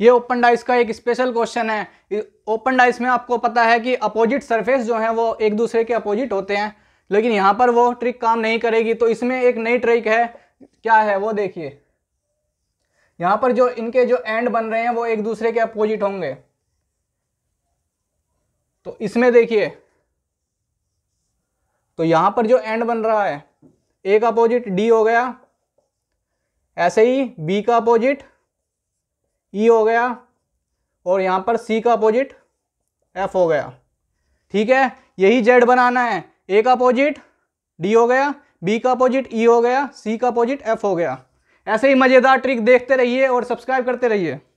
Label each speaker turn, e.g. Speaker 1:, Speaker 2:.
Speaker 1: ये open dice का एक स्पेशल क्वेश्चन है ओपन डाइस में आपको पता है कि अपोजिट सरफेस जो है वो एक दूसरे के अपोजिट होते हैं लेकिन यहाँ पर वो ट्रिक काम नहीं करेगी तो इसमें एक नई ट्रिक है क्या है वो देखिए यहाँ पर जो इनके जो एंड बन रहे हैं वो एक दूसरे के अपोजिट होंगे तो इसमें देखिए तो यहाँ पर जो एंड बन रहा है एक अपोजिट डी हो गया ऐसे ही बी का अपोजिट ई e हो गया और यहाँ पर सी का अपोजिट एफ हो गया ठीक है यही जेड बनाना है ए का अपोजिट डी हो गया बी का अपोजिट ई e हो गया सी का अपोजिट एफ हो गया ऐसे ही मज़ेदार ट्रिक देखते रहिए और सब्सक्राइब करते रहिए